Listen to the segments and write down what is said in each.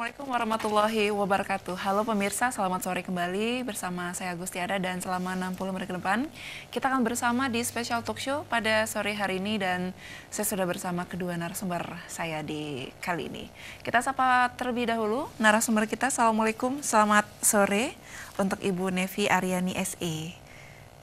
Assalamualaikum warahmatullahi wabarakatuh. Halo pemirsa, selamat sore kembali bersama saya Agustiada dan selama 60 menit ke depan kita akan bersama di special talk show pada sore hari ini dan saya sudah bersama kedua narasumber saya di kali ini. Kita sapa terlebih dahulu narasumber kita. Assalamualaikum, selamat sore untuk Ibu Nevi Aryani SE.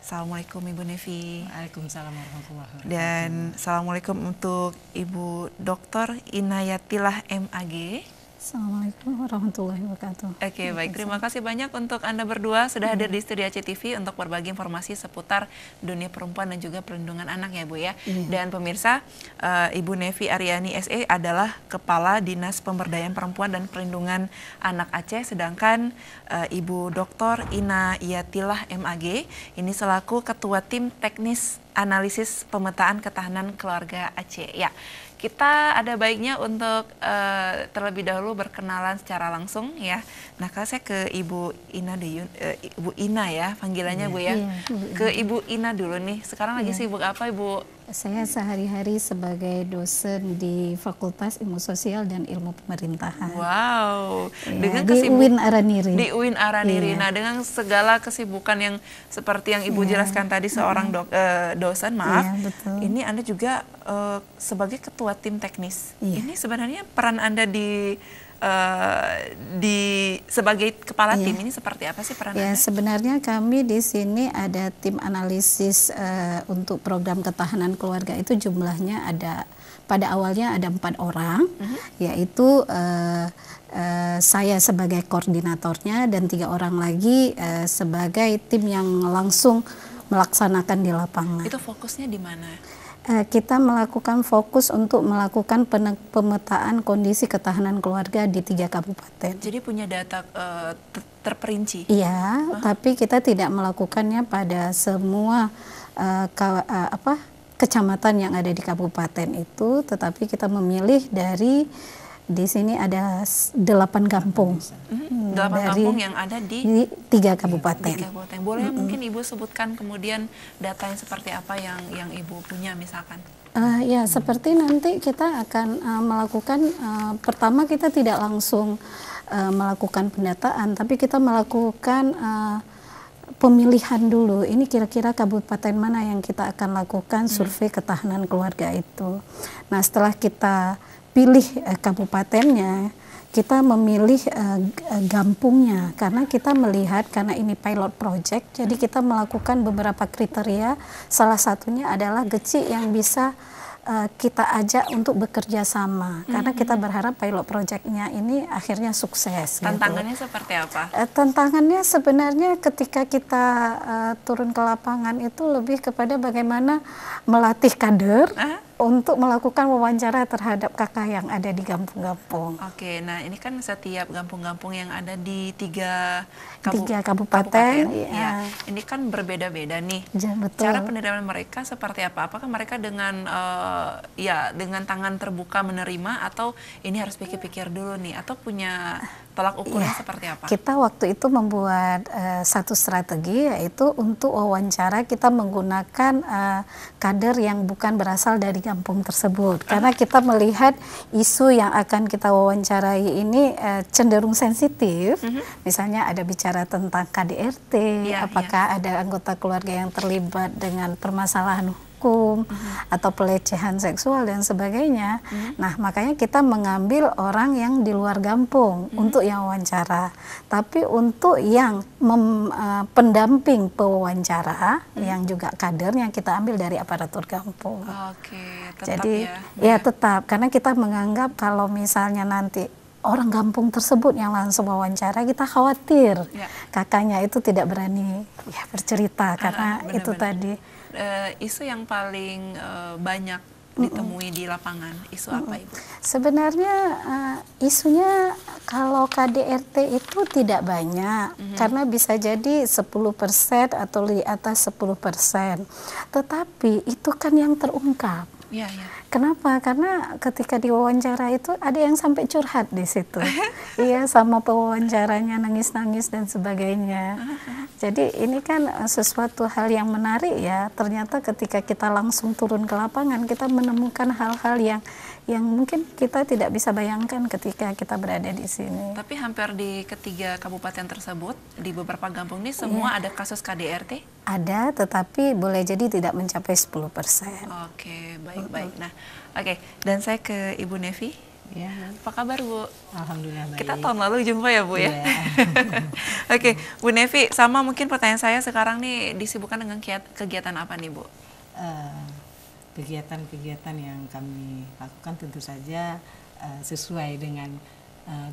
Assalamualaikum Ibu Nevi. Waalaikumsalam warahmatullahi wabarakatuh. Dan Assalamualaikum untuk Ibu Dr. Inayatilah MAG. Assalamualaikum warahmatullahi wabarakatuh. Oke, okay, iya, baik. Terima kasih banyak untuk Anda berdua sudah hadir di iya. Studio TV untuk berbagi informasi seputar dunia perempuan dan juga perlindungan anak ya, Bu ya. Iya. Dan pemirsa, eh, Ibu Nevi Ariani SE adalah Kepala Dinas Pemberdayaan Perempuan dan Perlindungan Anak Aceh, sedangkan eh, Ibu Dr. Ina Yatilah MAG ini selaku Ketua Tim Teknis Analisis Pemetaan Ketahanan Keluarga Aceh. Ya kita ada baiknya untuk uh, terlebih dahulu berkenalan secara langsung ya. Nah, kalau saya ke Ibu Ina di uh, eh, Ibu Ina ya panggilannya yeah. Bu ya. Yeah. Ke Ibu Ina dulu nih. Sekarang yeah. lagi iya. sibuk apa Ibu saya sehari-hari sebagai dosen di Fakultas Ilmu Sosial dan Ilmu Pemerintahan. Wow, ya, dengan di UIN Araniri. Di UIN Araniri. Ya. Nah, dengan segala kesibukan yang seperti yang Ibu ya. jelaskan tadi seorang do, eh, dosen, maaf, ya, betul. ini Anda juga uh, sebagai ketua tim teknis. Ya. Ini sebenarnya peran Anda di Uh, di sebagai kepala yeah. tim ini seperti apa sih peran yeah, Sebenarnya kami di sini ada tim analisis uh, untuk program ketahanan keluarga itu jumlahnya ada pada awalnya ada empat orang, uh mhm. -huh. yaitu uh, uh, saya sebagai koordinatornya dan tiga orang lagi uh, sebagai tim yang langsung melaksanakan di lapangan. Itu fokusnya di mana? Eh, kita melakukan fokus untuk melakukan pemetaan kondisi ketahanan keluarga di tiga kabupaten. Jadi punya data uh, terperinci. Iya, uh. tapi kita tidak melakukannya pada semua uh, uh, apa kecamatan yang ada di kabupaten itu, tetapi kita memilih dari di sini ada delapan kampung. Hmm, delapan kampung yang ada di, di tiga iya, kabupaten. Tiga kabupaten. Boleh mm -hmm. mungkin ibu sebutkan kemudian data yang seperti apa yang yang ibu punya misalkan? Uh, ya seperti nanti kita akan uh, melakukan uh, pertama kita tidak langsung uh, melakukan pendataan, tapi kita melakukan uh, pemilihan dulu. Ini kira-kira kabupaten mana yang kita akan lakukan hmm. survei ketahanan keluarga itu. Nah setelah kita pilih uh, kabupatennya, kita memilih uh, gampungnya karena kita melihat karena ini pilot project jadi kita melakukan beberapa kriteria salah satunya adalah geci yang bisa uh, kita ajak untuk bekerja sama karena kita mm-hmm. berharap pilot projectnya ini akhirnya sukses gitu. tantangannya gitu. seperti apa uh, tantangannya sebenarnya ketika kita uh, turun ke lapangan itu lebih kepada bagaimana melatih kader uh-huh untuk melakukan wawancara terhadap kakak yang ada di kampung-kampung. Oke, nah ini kan setiap kampung-kampung yang ada di tiga, kabu tiga kabupaten, kabupaten ya. ya, ini kan berbeda-beda nih. Ya, betul. Cara penerimaan mereka seperti apa? Apakah mereka dengan uh, ya dengan tangan terbuka menerima atau ini harus pikir-pikir dulu nih atau punya tolak ukurnya ya, seperti apa? Kita waktu itu membuat uh, satu strategi yaitu untuk wawancara kita menggunakan uh, kader yang bukan berasal dari kampung tersebut ah. karena kita melihat isu yang akan kita wawancarai ini uh, cenderung sensitif. Mm -hmm. Misalnya ada bicara tentang KDRT, ya, iya. apakah ya. ada anggota keluarga yang terlibat dengan permasalahan hukum hmm. atau pelecehan seksual dan sebagainya. Hmm. Nah, makanya kita mengambil orang yang di luar kampung hmm. untuk yang wawancara. Tapi untuk yang mem, uh, pendamping pewawancara hmm. yang juga kader yang kita ambil dari aparatur kampung. Oke, okay, Jadi ya. ya tetap karena kita menganggap kalau misalnya nanti orang kampung tersebut yang langsung wawancara kita khawatir ya. kakaknya itu tidak berani ya bercerita ah, karena benar, itu tadi uh, isu yang paling uh, banyak ditemui di lapangan? Isu apa itu? Sebenarnya uh, isunya kalau KDRT itu tidak banyak mm-hmm. karena bisa jadi 10% atau di atas 10%. Tetapi itu kan yang terungkap. Ya, ya. Kenapa? Karena ketika diwawancara itu ada yang sampai curhat di situ. iya, sama pewawancaranya nangis-nangis dan sebagainya. Jadi ini kan eh, sesuatu hal yang menarik ya. Ternyata ketika kita langsung turun ke lapangan, kita menemukan hal-hal yang yang mungkin kita tidak bisa bayangkan ketika kita berada di sini. Tapi hampir di ketiga kabupaten tersebut, di beberapa kampung ini semua yeah. ada kasus KDRT? Ada, tetapi boleh jadi tidak mencapai 10%. Oke, okay, baik-baik. Nah, oke. Okay. Dan saya ke Ibu Nevi. Ya. Apa kabar Bu? Alhamdulillah baik. Kita tahun lalu jumpa ya Bu ya. ya. Oke, okay. Bu Nevi, sama mungkin pertanyaan saya sekarang nih disibukkan dengan kegiatan apa nih Bu? Uh, kegiatan-kegiatan yang kami lakukan tentu saja uh, sesuai dengan uh,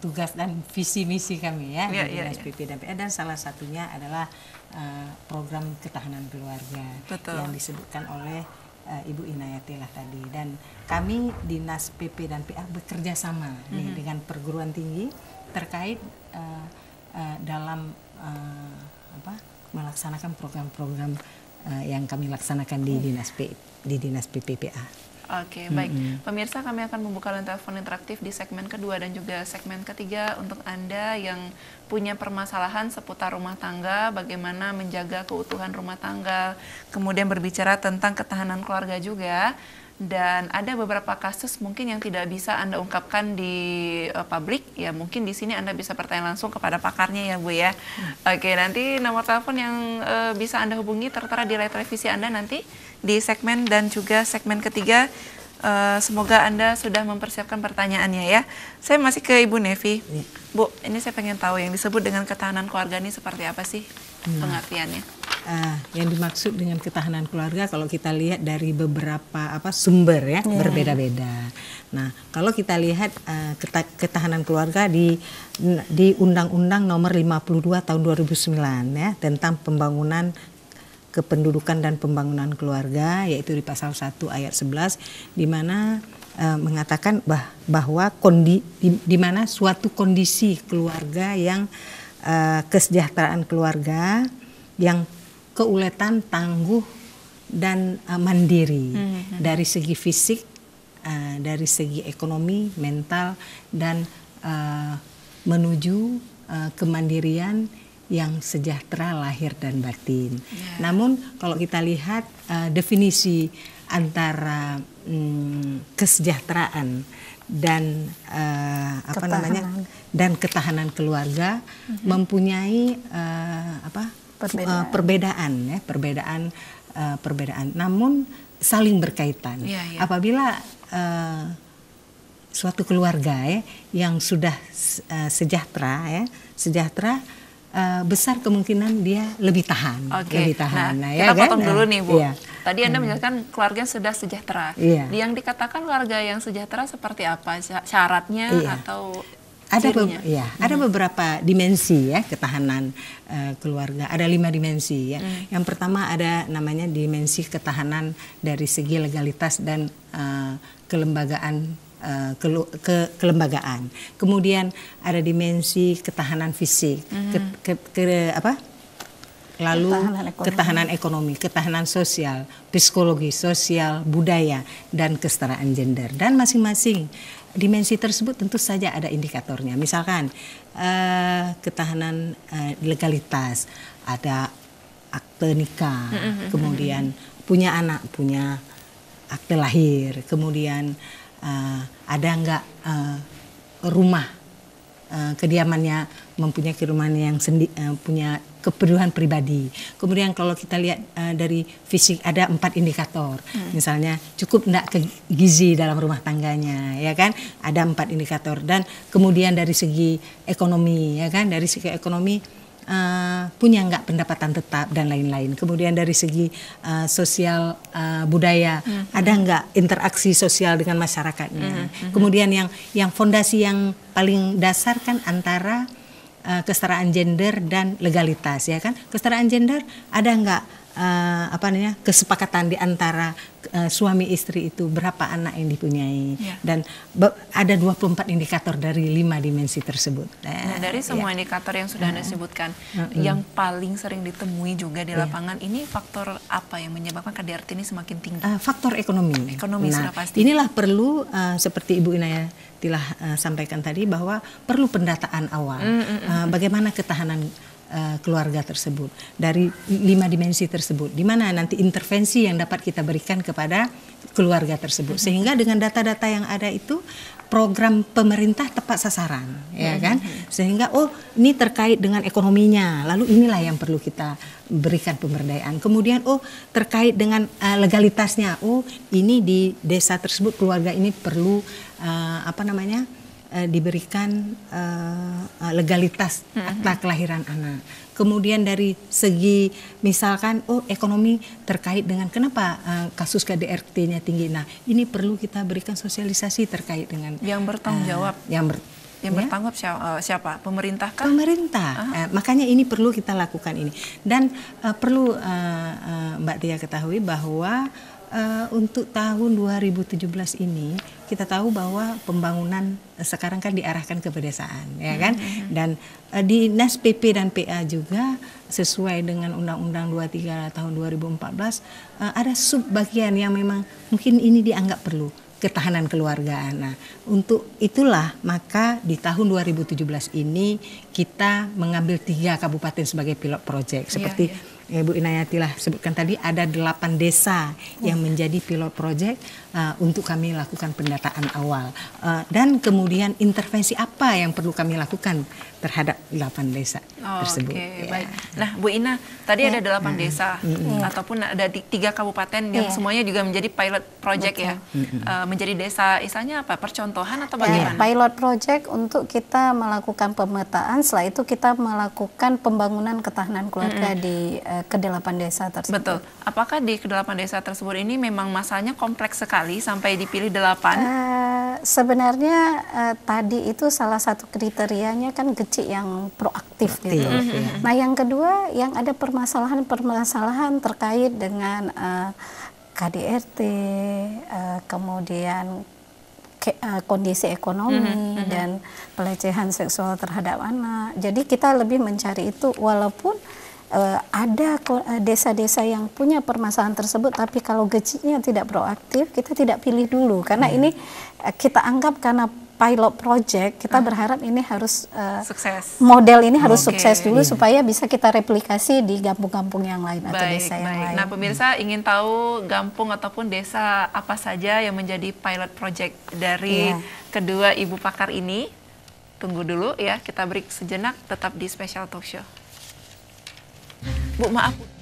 tugas dan visi misi kami ya yeah, dari yeah, iya. SPP yeah. dan PA dan salah satunya adalah uh, program ketahanan keluarga Betul. yang disebutkan oleh uh, Ibu Inayati lah tadi dan kami dinas PP dan PA bekerja sama mm -hmm. nih, mm-hmm. dengan perguruan tinggi terkait uh, uh, dalam uh, apa melaksanakan program-program Eh, yang kami laksanakan di dinas P, di dinas PPPA. Oke, okay, baik. Pemirsa, kami akan membuka line telepon interaktif di segmen kedua dan juga segmen ketiga untuk Anda yang punya permasalahan seputar rumah tangga, bagaimana menjaga keutuhan rumah tangga, kemudian berbicara tentang ketahanan keluarga juga dan ada beberapa kasus mungkin yang tidak bisa Anda ungkapkan di uh, publik ya mungkin di sini Anda bisa bertanya langsung kepada pakarnya ya Bu ya. Hmm. Oke, nanti nomor telepon yang uh, bisa Anda hubungi tertera di layar televisi Anda nanti di segmen dan juga segmen ketiga uh, semoga Anda sudah mempersiapkan pertanyaannya ya. Saya masih ke Ibu Nevi. Hmm. Bu, ini saya pengen tahu yang disebut dengan ketahanan keluarga ini seperti apa sih hmm. pengertiannya? Uh, yang dimaksud dengan ketahanan keluarga kalau kita lihat dari beberapa apa sumber ya yeah. berbeda-beda. Nah, kalau kita lihat uh, ketahanan keluarga di di Undang-Undang Nomor 52 Tahun 2009 ya tentang pembangunan kependudukan dan pembangunan keluarga yaitu di pasal 1 ayat 11 di mana Eh, mengatakan bah, bahwa kondi, di, di mana suatu kondisi keluarga yang uh, kesejahteraan keluarga yang keuletan tangguh dan uh, mandiri mm-hmm. dari segi fisik, uh, dari segi ekonomi, mental dan uh, menuju uh, kemandirian yang sejahtera lahir dan batin. Yeah. Namun kalau kita lihat uh, definisi antara hmm, kesejahteraan dan uh, apa ketahanan. namanya dan ketahanan keluarga mm -hmm. mempunyai uh, apa perbedaan uh, perbedaan ya perbedaan uh, perbedaan namun saling berkaitan yeah, yeah. apabila uh, suatu keluarga ya yang sudah uh, sejahtera ya sejahtera uh, besar kemungkinan dia lebih tahan okay. lebih tahan nah, nah ya kita kan? potong dulu nah, nih bu ya Tadi Anda hmm. menjelaskan keluarga sudah sejahtera. Iya. Yang dikatakan keluarga yang sejahtera seperti apa? Syaratnya iya. atau ada be ya, hmm. ada beberapa dimensi ya ketahanan uh, keluarga. Ada lima dimensi ya. Hmm. Yang pertama ada namanya dimensi ketahanan dari segi legalitas dan uh, kelembagaan uh, eh, ke, ke kelembagaan. Kemudian ada dimensi ketahanan fisik, hmm. ke, ke, ke apa? lalu ketahanan ekonomi. ketahanan ekonomi, ketahanan sosial, psikologi sosial, budaya dan kesetaraan gender dan masing-masing dimensi tersebut tentu saja ada indikatornya. Misalkan uh, ketahanan uh, legalitas, ada akte nikah, kemudian punya anak, punya akte lahir, kemudian uh, ada nggak uh, rumah uh, kediamannya mempunyai kerumahan yang sendi, uh, punya keperluan pribadi. Kemudian kalau kita lihat uh, dari fisik ada empat indikator, hmm. misalnya cukup enggak gizi dalam rumah tangganya, ya kan? Ada empat indikator dan kemudian dari segi ekonomi, ya kan? Dari segi ekonomi uh, punya nggak pendapatan tetap dan lain-lain. Kemudian dari segi uh, sosial uh, budaya uh hmm. -huh. ada nggak interaksi sosial dengan masyarakatnya. Uh hmm. -huh. Hmm. Kemudian yang yang fondasi yang paling dasar kan antara Eh, kesetaraan gender dan legalitas ya kan kesetaraan gender ada nggak uh, apa namanya kesepakatan di antara uh, suami istri itu berapa anak yang dipunyai yeah. dan ada 24 indikator dari lima dimensi tersebut. Nah, nah dari ya. semua yeah. indikator yang sudah uh, Anda sebutkan, uh, uh, yang paling sering ditemui juga di ya. lapangan yeah. ini faktor apa yang menyebabkan KDRT ini semakin tinggi? Uh, faktor ekonomi. Ekonomi nah, sudah pasti. Inilah perlu uh, seperti Ibu Inaya telah uh, sampaikan tadi bahwa perlu pendataan awal. Mm, hmm Uh, bagaimana ketahanan Eh, keluarga tersebut dari lima dimensi tersebut di mana nanti intervensi yang dapat kita berikan kepada keluarga tersebut mm-hmm. sehingga dengan data-data yang ada itu program pemerintah tepat sasaran ya mm-hmm. kan sehingga oh ini terkait dengan ekonominya lalu inilah yang perlu kita berikan pemberdayaan kemudian oh terkait dengan uh, legalitasnya oh ini di desa tersebut keluarga ini perlu uh, apa namanya uh, diberikan uh, legalitas akta kelahiran anak. Kemudian dari segi misalkan oh ekonomi terkait dengan kenapa uh, kasus KDRT-nya tinggi. Nah, ini perlu kita berikan sosialisasi terkait dengan yang bertanggung jawab. Uh, yang ber yang ya? bertanggung jawab siapa? Pemerintah kan? Pemerintah. Uh makanya ini perlu kita lakukan ini. Dan uh, perlu uh, uh, Mbak Tia ketahui bahwa uh, Eh, untuk tahun 2017 ini kita tahu bahwa pembangunan eh, sekarang kan diarahkan ke pedesaan ya kan hmm. dan uh, di Nas PP dan PA juga sesuai dengan Undang-Undang 23 tahun 2014 uh, ada subbagian yang memang mungkin ini dianggap perlu ketahanan keluarga. Nah, untuk itulah maka di tahun 2017 ini kita mengambil tiga kabupaten sebagai pilot project iya, seperti yeah, yeah Ibu Inayati lah sebutkan tadi ada delapan desa yang menjadi pilot project uh, untuk kami lakukan pendataan awal uh, dan kemudian intervensi apa yang perlu kami lakukan terhadap delapan desa oh, tersebut. Okay, ya. baik. Nah, Bu Ina, tadi ya. ada delapan nah, desa hmm. hmm. ataupun ada tiga kabupaten yang ya. semuanya juga menjadi pilot project ya. Betul. ya, -hmm. uh, menjadi desa. Isanya apa? Percontohan atau iya, bagaimana? Pilot project untuk kita melakukan pemetaan. Setelah itu kita melakukan pembangunan ketahanan keluarga -hmm. di Eh, kedelapan desa tersebut. Betul. Apakah di kedelapan desa tersebut ini memang masalahnya kompleks sekali sampai dipilih delapan? Uh, sebenarnya uh, tadi itu salah satu kriterianya kan geci yang proaktif, gitu. Mm Nah yang kedua yang ada permasalahan-permasalahan terkait dengan uh, KDRT, uh, kemudian kondisi ekonomi mm -hmm. dan pelecehan seksual terhadap anak. Jadi kita lebih mencari itu walaupun uh, ada eh, desa-desa yang punya permasalahan tersebut, tapi kalau gajinya tidak proaktif, kita tidak pilih dulu karena hmm. ini uh, kita anggap karena pilot project kita hmm. berharap ini harus uh, sukses. model ini harus okay. sukses dulu yeah. supaya bisa kita replikasi di kampung-kampung yang lain baik, atau desa baik. yang lain. Nah pemirsa ingin tahu kampung ataupun desa apa saja yang menjadi pilot project dari yeah. kedua ibu pakar ini? Tunggu dulu ya kita break sejenak tetap di Special Talk Show. 布妈，我。